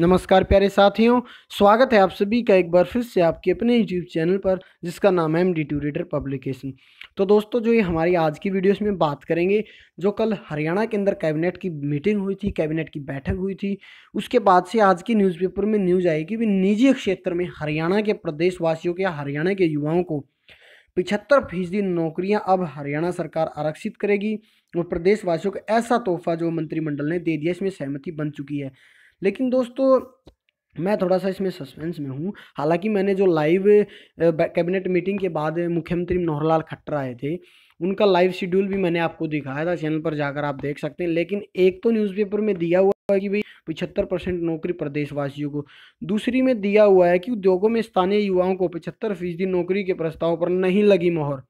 नमस्कार प्यारे साथियों स्वागत है आप सभी का एक बार फिर से आपके अपने यूट्यूब चैनल पर जिसका नाम है एम डी ट्यूरेटर पब्लिकेशन तो दोस्तों जो ये हमारी आज की वीडियो में बात करेंगे जो कल हरियाणा के अंदर कैबिनेट की मीटिंग हुई थी कैबिनेट की बैठक हुई थी उसके बाद से आज की न्यूज़पेपर में न्यूज़ आई कि भी निजी क्षेत्र में हरियाणा के प्रदेशवासियों के हरियाणा के युवाओं को पिछहत्तर फीसदी नौकरियाँ अब हरियाणा सरकार आरक्षित करेगी और प्रदेशवासियों को ऐसा तोहफा जो मंत्रिमंडल ने दे दिया इसमें सहमति बन चुकी है लेकिन दोस्तों मैं थोड़ा सा इसमें सस्पेंस में हूँ हालांकि मैंने जो लाइव कैबिनेट मीटिंग के बाद मुख्यमंत्री मनोहर लाल खट्टर आए थे उनका लाइव शेड्यूल भी मैंने आपको दिखाया था चैनल पर जाकर आप देख सकते हैं लेकिन एक तो न्यूज़पेपर में दिया हुआ है कि भाई पिछहत्तर परसेंट नौकरी प्रदेशवासियों को दूसरी में दिया हुआ है कि उद्योगों में स्थानीय युवाओं को पिछहत्तर फीसदी नौकरी के प्रस्ताव पर नहीं लगी मोहर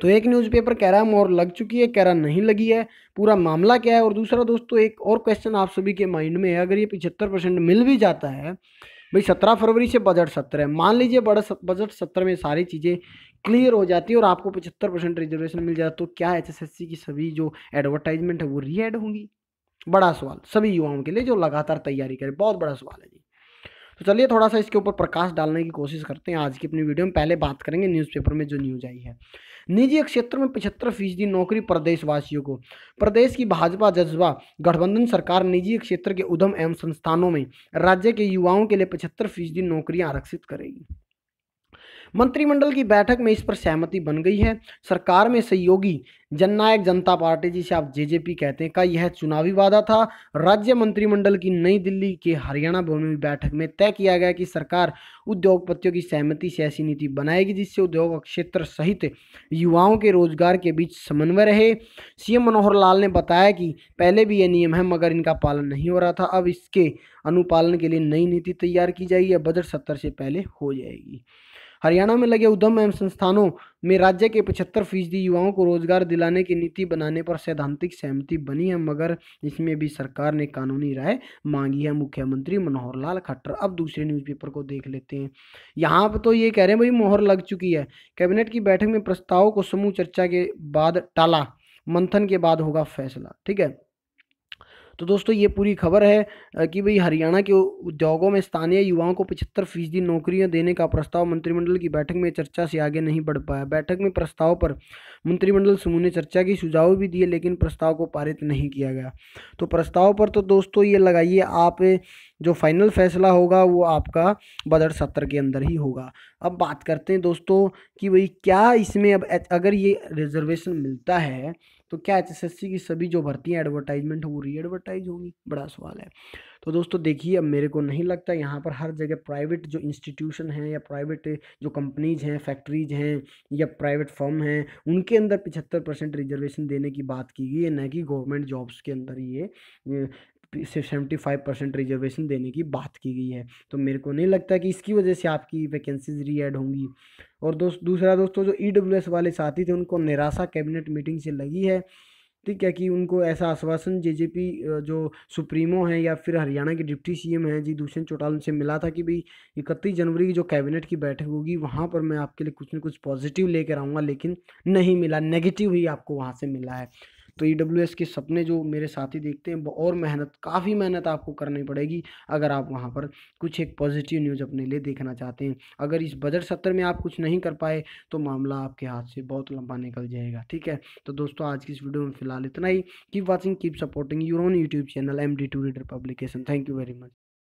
तो एक न्यूज़पेपर कह रहा है मोहर लग चुकी है कह रहा नहीं लगी है पूरा मामला क्या है और दूसरा दोस्तों तो एक और क्वेश्चन आप सभी के माइंड में है अगर ये पिछहत्तर परसेंट मिल भी जाता है भाई सत्रह फरवरी से बजट सत्र है मान लीजिए बड़ा बजट सत्र में सारी चीज़ें क्लियर हो जाती है और आपको पचहत्तर परसेंट रिजर्वेशन मिल जाता तो क्या एच की सभी जो एडवर्टाइजमेंट है वो री होंगी बड़ा सवाल सभी युवाओं के लिए जो लगातार तैयारी करें बहुत बड़ा सवाल है जी तो चलिए थोड़ा सा इसके ऊपर प्रकाश डालने की कोशिश करते हैं आज की अपनी वीडियो में पहले बात करेंगे न्यूज़पेपर में जो न्यूज़ आई है निजी क्षेत्र में पचहत्तर फीसदी नौकरी प्रदेशवासियों को प्रदेश की भाजपा जज्बा गठबंधन सरकार निजी क्षेत्र के उद्यम एवं संस्थानों में राज्य के युवाओं के लिए पचहत्तर फीसदी नौकरियाँ आरक्षित करेगी मंत्रिमंडल की बैठक में इस पर सहमति बन गई है सरकार में सहयोगी जननायक जनता पार्टी जिसे आप जेजेपी कहते हैं का यह चुनावी वादा था राज्य मंत्रिमंडल की नई दिल्ली के हरियाणा भवन में बैठक में तय किया गया कि सरकार उद्योगपतियों की सहमति से ऐसी नीति बनाएगी जिससे उद्योग क्षेत्र सहित युवाओं के रोजगार के बीच समन्वय रहे सीएम मनोहर लाल ने बताया कि पहले भी यह नियम है मगर इनका पालन नहीं हो रहा था अब इसके अनुपालन के लिए नई नीति तैयार की जाएगी या बजट सत्र से पहले हो जाएगी हरियाणा में लगे उद्यम एवं संस्थानों में राज्य के पचहत्तर फीसदी युवाओं को रोजगार दिलाने की नीति बनाने पर सैद्धांतिक सहमति बनी है मगर इसमें भी सरकार ने कानूनी राय मांगी है मुख्यमंत्री मनोहर लाल खट्टर अब दूसरे न्यूज़पेपर को देख लेते हैं यहाँ पर तो ये कह रहे हैं भाई मोहर लग चुकी है कैबिनेट की बैठक में प्रस्ताव को समूह चर्चा के बाद टाला मंथन के बाद होगा फैसला ठीक है तो दोस्तों ये पूरी खबर है कि भाई हरियाणा के उद्योगों में स्थानीय युवाओं को पचहत्तर फीसदी नौकरियाँ देने का प्रस्ताव मंत्रिमंडल की बैठक में चर्चा से आगे नहीं बढ़ पाया बैठक में प्रस्ताव पर मंत्रिमंडल समूह ने चर्चा की सुझाव भी दिए लेकिन प्रस्ताव को पारित नहीं किया गया तो प्रस्ताव पर तो दोस्तों ये लगाइए आप जो फाइनल फैसला होगा वो आपका बजट सत्र के अंदर ही होगा अब बात करते हैं दोस्तों कि भाई क्या इसमें अब अगर ये रिजर्वेशन मिलता है तो क्या एच की सभी जो भर्ती हैं एडवर्टाइजमेंट वो री एडवर्टाइज होंगी बड़ा सवाल है तो दोस्तों देखिए अब मेरे को नहीं लगता यहाँ पर हर जगह प्राइवेट जो इंस्टीट्यूशन हैं या प्राइवेट जो कंपनीज हैं फैक्ट्रीज हैं या प्राइवेट फर्म हैं उनके अंदर पिछहत्तर परसेंट रिजर्वेशन देने की बात की गई है न कि गवर्नमेंट जॉब्स के अंदर ये सेवेंटी फाइव परसेंट रिजर्वेशन देने की बात की गई है तो मेरे को नहीं लगता कि इसकी वजह से आपकी वैकेंसीज री एड होंगी और दोस्त दूसरा दोस्तों जो ई डब्ल्यू एस वाले साथी थे उनको निराशा कैबिनेट मीटिंग से लगी है ठीक है कि उनको ऐसा आश्वासन जे जे पी जो सुप्रीमो हैं या फिर हरियाणा के डिप्टी सी एम हैं जी दूषण चौटाला उनसे मिला था कि भाई इकतीस जनवरी की जो कैबिनेट की बैठक होगी वहाँ पर मैं आपके लिए कुछ ना कुछ पॉजिटिव लेकर आऊँगा लेकिन नहीं मिला नेगेटिव ही आपको वहाँ से मिला है तो ई के सपने जो मेरे साथी देखते हैं और मेहनत काफ़ी मेहनत आपको करनी पड़ेगी अगर आप वहाँ पर कुछ एक पॉजिटिव न्यूज़ अपने लिए देखना चाहते हैं अगर इस बजट सत्र में आप कुछ नहीं कर पाए तो मामला आपके हाथ से बहुत लंबा निकल जाएगा ठीक है तो दोस्तों आज की इस वीडियो में फिलहाल इतना ही keep watching keep supporting your own YouTube channel M D to reader publication thank you very much